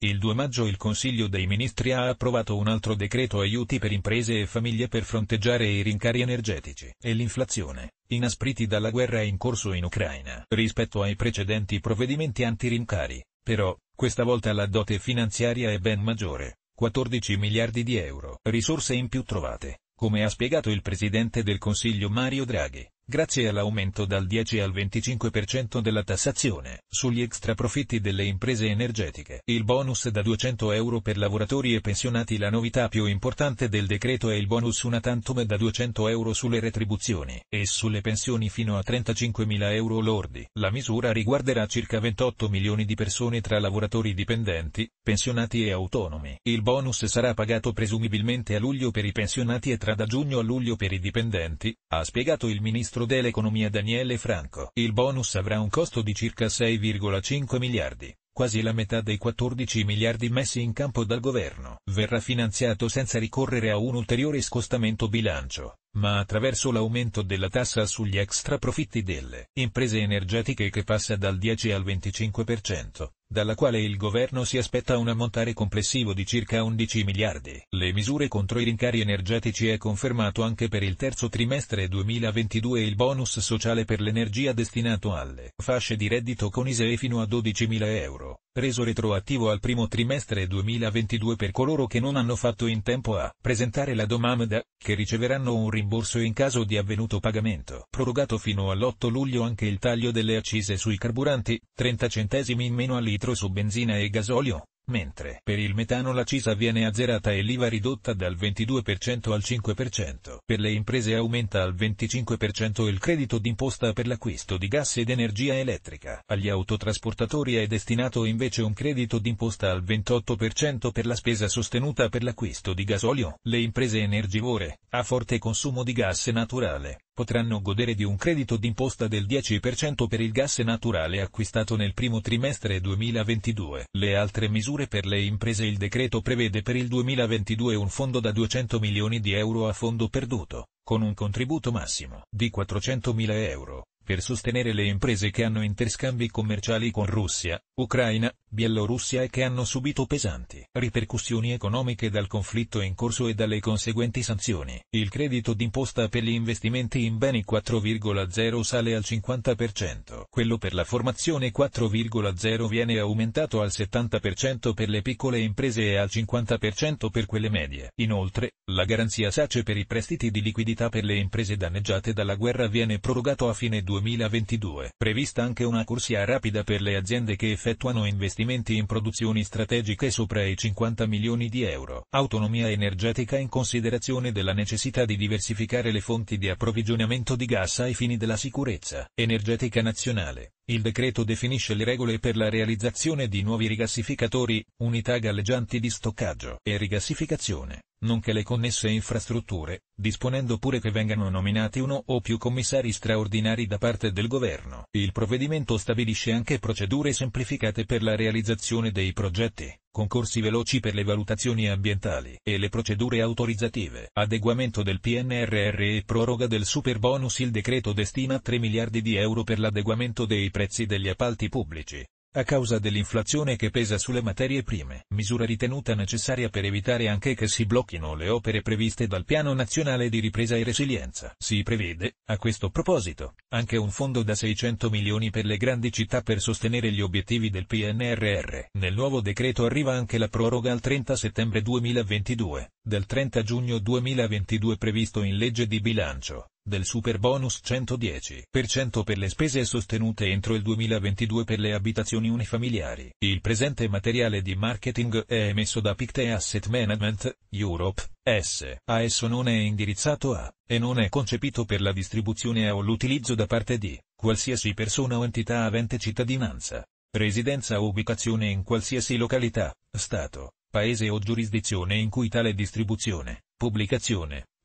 Il 2 maggio il Consiglio dei Ministri ha approvato un altro decreto aiuti per imprese e famiglie per fronteggiare i rincari energetici e l'inflazione, inaspriti dalla guerra in corso in Ucraina. Rispetto ai precedenti provvedimenti antirincari, però, questa volta la dote finanziaria è ben maggiore, 14 miliardi di euro. Risorse in più trovate, come ha spiegato il Presidente del Consiglio Mario Draghi, grazie all'aumento dal 10 al 25% della tassazione sugli extraprofitti delle imprese energetiche. Il bonus da 200 euro per lavoratori e pensionati La novità più importante del decreto è il bonus una tantum da 200 euro sulle retribuzioni e sulle pensioni fino a 35.000 euro lordi. La misura riguarderà circa 28 milioni di persone tra lavoratori dipendenti, pensionati e autonomi. Il bonus sarà pagato presumibilmente a luglio per i pensionati e tra da giugno a luglio per i dipendenti, ha spiegato il ministro ministro dell'economia Daniele Franco. Il bonus avrà un costo di circa 6,5 miliardi, quasi la metà dei 14 miliardi messi in campo dal governo. Verrà finanziato senza ricorrere a un ulteriore scostamento bilancio ma attraverso l'aumento della tassa sugli extraprofitti delle imprese energetiche che passa dal 10 al 25%, dalla quale il governo si aspetta un ammontare complessivo di circa 11 miliardi. Le misure contro i rincari energetici è confermato anche per il terzo trimestre 2022 il bonus sociale per l'energia destinato alle fasce di reddito con ISEE fino a 12.000 euro reso retroattivo al primo trimestre 2022 per coloro che non hanno fatto in tempo a presentare la domanda, che riceveranno un rimborso in caso di avvenuto pagamento. Prorogato fino all'8 luglio anche il taglio delle accise sui carburanti, 30 centesimi in meno al litro su benzina e gasolio, mentre per il metano la CISA viene azzerata e l'IVA ridotta dal 22% al 5%. Per le imprese aumenta al 25% il credito d'imposta per l'acquisto di gas ed energia elettrica. Agli autotrasportatori è destinato invece un credito d'imposta al 28% per la spesa sostenuta per l'acquisto di gasolio. Le imprese energivore, a forte consumo di gas naturale, potranno godere di un credito d'imposta del 10% per il gas naturale acquistato nel primo trimestre 2022. Le altre misure per le imprese Il decreto prevede per il 2022 un fondo da 200 milioni di euro a fondo perduto, con un contributo massimo di 400 mila euro, per sostenere le imprese che hanno interscambi commerciali con Russia, Ucraina, Bielorussia e che hanno subito pesanti ripercussioni economiche dal conflitto in corso e dalle conseguenti sanzioni. Il credito d'imposta per gli investimenti in beni 4,0 sale al 50%, quello per la formazione 4,0 viene aumentato al 70% per le piccole imprese e al 50% per quelle medie. Inoltre, la garanzia SACE per i prestiti di liquidità per le imprese danneggiate dalla guerra viene prorogato a fine 2022. Prevista anche una corsia rapida per le aziende che effettuano investimenti investimenti in produzioni strategiche sopra i 50 milioni di euro. Autonomia energetica in considerazione della necessità di diversificare le fonti di approvvigionamento di gas ai fini della sicurezza energetica nazionale. Il decreto definisce le regole per la realizzazione di nuovi rigassificatori, unità galleggianti di stoccaggio e rigassificazione, nonché le connesse infrastrutture, disponendo pure che vengano nominati uno o più commissari straordinari da parte del governo. Il provvedimento stabilisce anche procedure semplificate per la realizzazione dei progetti, concorsi veloci per le valutazioni ambientali e le procedure autorizzative, adeguamento del PNRR e proroga del superbonus. il decreto destina 3 miliardi di euro per l'adeguamento dei prezzi degli appalti pubblici, a causa dell'inflazione che pesa sulle materie prime, misura ritenuta necessaria per evitare anche che si blocchino le opere previste dal Piano Nazionale di Ripresa e Resilienza. Si prevede, a questo proposito, anche un fondo da 600 milioni per le grandi città per sostenere gli obiettivi del PNRR. Nel nuovo decreto arriva anche la proroga al 30 settembre 2022, del 30 giugno 2022 previsto in legge di bilancio del super bonus 110% per le spese sostenute entro il 2022 per le abitazioni unifamiliari. Il presente materiale di marketing è emesso da Picte Asset Management, Europe, S. A esso non è indirizzato a, e non è concepito per la distribuzione o l'utilizzo da parte di, qualsiasi persona o entità avente cittadinanza, residenza o ubicazione in qualsiasi località, stato, paese o giurisdizione in cui tale distribuzione, pubblicazione,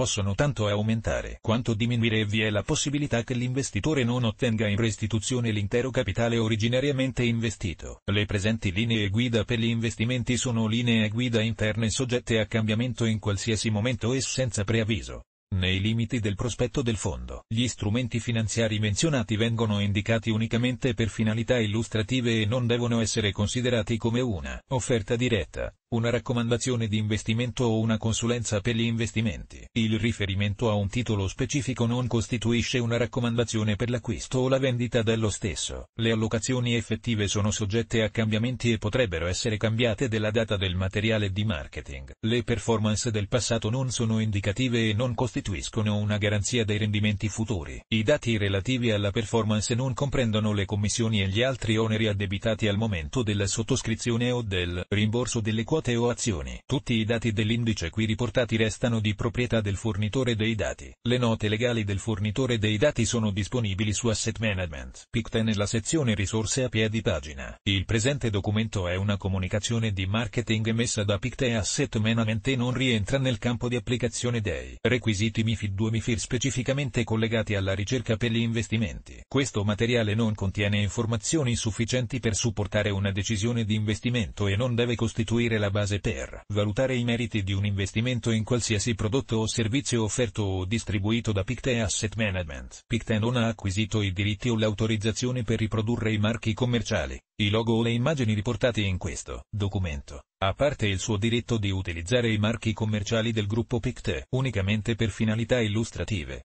possono tanto aumentare quanto diminuire e vi è la possibilità che l'investitore non ottenga in restituzione l'intero capitale originariamente investito. Le presenti linee guida per gli investimenti sono linee guida interne soggette a cambiamento in qualsiasi momento e senza preavviso nei limiti del prospetto del fondo. Gli strumenti finanziari menzionati vengono indicati unicamente per finalità illustrative e non devono essere considerati come una offerta diretta, una raccomandazione di investimento o una consulenza per gli investimenti. Il riferimento a un titolo specifico non costituisce una raccomandazione per l'acquisto o la vendita dello stesso. Le allocazioni effettive sono soggette a cambiamenti e potrebbero essere cambiate della data del materiale di marketing. Le performance del passato non sono indicative e non costituiscono costituiscono una garanzia dei rendimenti futuri. I dati relativi alla performance non comprendono le commissioni e gli altri oneri addebitati al momento della sottoscrizione o del rimborso delle quote o azioni. Tutti i dati dell'indice qui riportati restano di proprietà del fornitore dei dati. Le note legali del fornitore dei dati sono disponibili su Asset Management. PICTE nella sezione risorse a piedi pagina. Il presente documento è una comunicazione di marketing emessa da PICTE Asset Management e non rientra nel campo di applicazione dei requisiti istituiti MIFID 2 MIFIR specificamente collegati alla ricerca per gli investimenti. Questo materiale non contiene informazioni sufficienti per supportare una decisione di investimento e non deve costituire la base per valutare i meriti di un investimento in qualsiasi prodotto o servizio offerto o distribuito da Picte Asset Management. Picte non ha acquisito i diritti o l'autorizzazione per riprodurre i marchi commerciali, i logo o le immagini riportate in questo documento, a parte il suo diritto di utilizzare i marchi commerciali del gruppo Picte unicamente per finalità illustrative